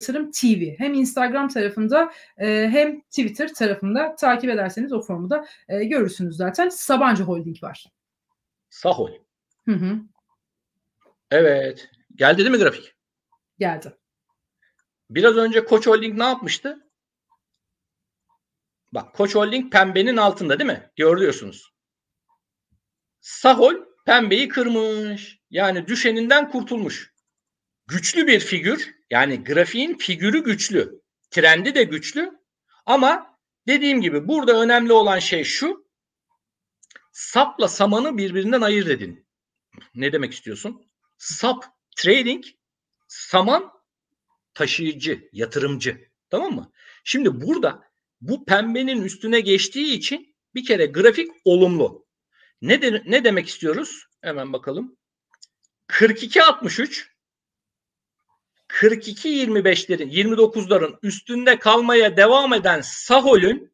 Yatırım TV. Hem Instagram tarafında e, hem Twitter tarafında takip ederseniz o formu da e, görürsünüz zaten. Sabancı Holding var. Sahol. Hı hı. Evet. Geldi değil mi grafik? Geldi. Biraz önce Koç Holding ne yapmıştı? Bak Koç Holding pembenin altında değil mi? Görüyorsunuz. Sahol pembeyi kırmış. Yani düşeninden kurtulmuş. Güçlü bir figür yani grafiğin figürü güçlü. Trendi de güçlü. Ama dediğim gibi burada önemli olan şey şu. Sapla samanı birbirinden ayırt edin. Ne demek istiyorsun? Sap trading, saman taşıyıcı, yatırımcı. Tamam mı? Şimdi burada bu pembenin üstüne geçtiği için bir kere grafik olumlu. Ne de, ne demek istiyoruz? Hemen bakalım. 42, 63. 42-25'lerin 29'ların üstünde kalmaya devam eden Sahol'ün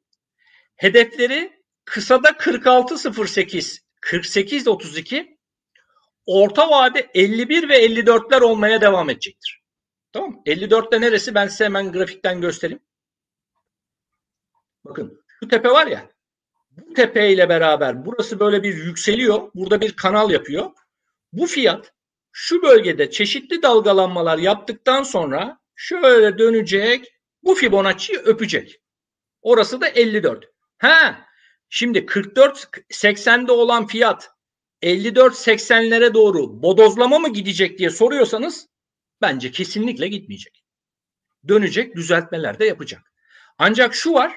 hedefleri kısada 46-08, 48-32, orta vade 51 ve 54'ler olmaya devam edecektir. Tamam mı? 54'te neresi? Ben size hemen grafikten göstereyim. Bakın şu tepe var ya. Bu tepe ile beraber burası böyle bir yükseliyor. Burada bir kanal yapıyor. Bu fiyat şu bölgede çeşitli dalgalanmalar yaptıktan sonra şöyle dönecek bu Fibonacci'yi öpecek. Orası da 54. Ha şimdi 44 80'de olan fiyat 54 80'lere doğru bodozlama mı gidecek diye soruyorsanız bence kesinlikle gitmeyecek. Dönecek düzeltmeler de yapacak. Ancak şu var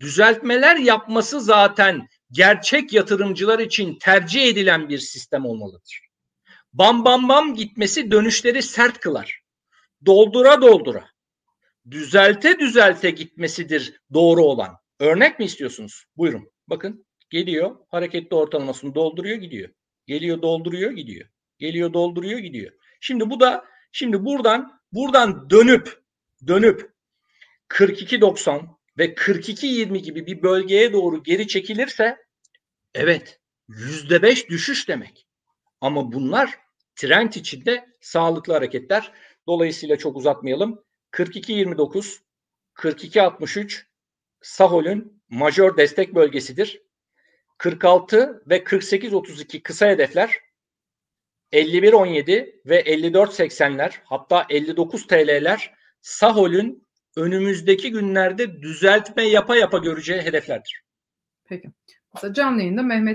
düzeltmeler yapması zaten gerçek yatırımcılar için tercih edilen bir sistem olmalıdır bam bam bam gitmesi dönüşleri sert kılar. Doldura doldura. Düzelte düzelte gitmesidir doğru olan. Örnek mi istiyorsunuz? Buyurun. Bakın geliyor hareketli ortalamasını dolduruyor gidiyor. Geliyor dolduruyor gidiyor. Geliyor dolduruyor gidiyor. Şimdi bu da şimdi buradan buradan dönüp dönüp 42.90 ve 42.20 gibi bir bölgeye doğru geri çekilirse evet %5 düşüş demek. Ama bunlar trend içinde sağlıklı hareketler. Dolayısıyla çok uzatmayalım. 42.29, 42.63 Sahol'ün majör destek bölgesidir. 46 ve 48.32 kısa hedefler 51.17 ve 54.80'ler hatta 59 TL'ler Sahol'ün önümüzdeki günlerde düzeltme yapa yapa göreceği hedeflerdir. Peki. Mesela canlı yayında Mehmet